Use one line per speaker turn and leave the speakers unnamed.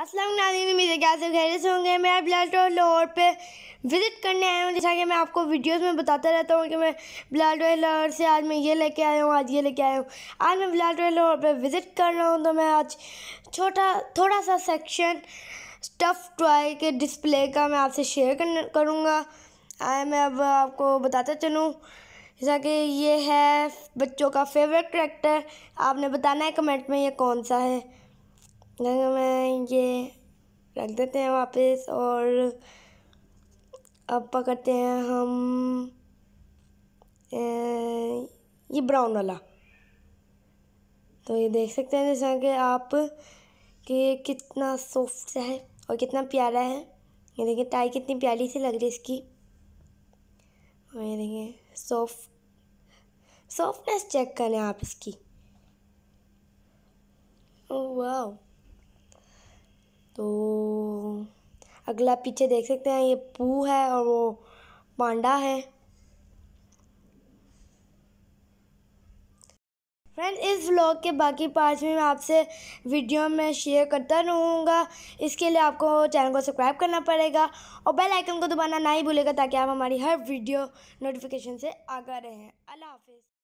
असलम नाजीन मेरे कैसे सब से होंगे मैं ब्लड और लाहौर पे विज़िट करने आया हूँ जैसा कि मैं आपको वीडियोस में बताता रहता हूँ कि मैं ब्लड और लाहौर से आज मैं ये लेके आया हूँ आज ये लेके आया हूँ आज मैं ब्लड और लाहौर पे विज़िट कर रहा हूँ तो मैं आज छोटा थोड़ा सा सेक्शन स्टफ़ टॉय के डिस्प्ले का मैं आपसे शेयर करूँगा आए मैं अब आपको बताता चलूँ जैसा कि ये है बच्चों का फेवरेट करेक्टर आपने बताना है कमेंट में ये कौन सा है अगर मैं ये रख देते हैं वापस और अब पकड़ते हैं हम ये ब्राउन वाला तो ये देख सकते हैं जैसा कि आप कि ये कितना सॉफ्ट है और कितना प्यारा है ये देखिए टाई कितनी प्यारी सी लग रही है इसकी और ये देखिए सॉफ्ट सॉफ्टनेस चेक करें आप इसकी ओह oh, वाह तो अगला पीछे देख सकते हैं ये पू है और वो पांडा है फ्रेंड इस व्लॉग के बाकी पार्ट्स में मैं आपसे वीडियो में शेयर करता रहूँगा इसके लिए आपको चैनल को सब्सक्राइब करना पड़ेगा और बेल आइकन को दबाना ना ही भूलेगा ताकि आप हमारी हर वीडियो नोटिफिकेशन से आगा रहें अल्लाह हाफिज़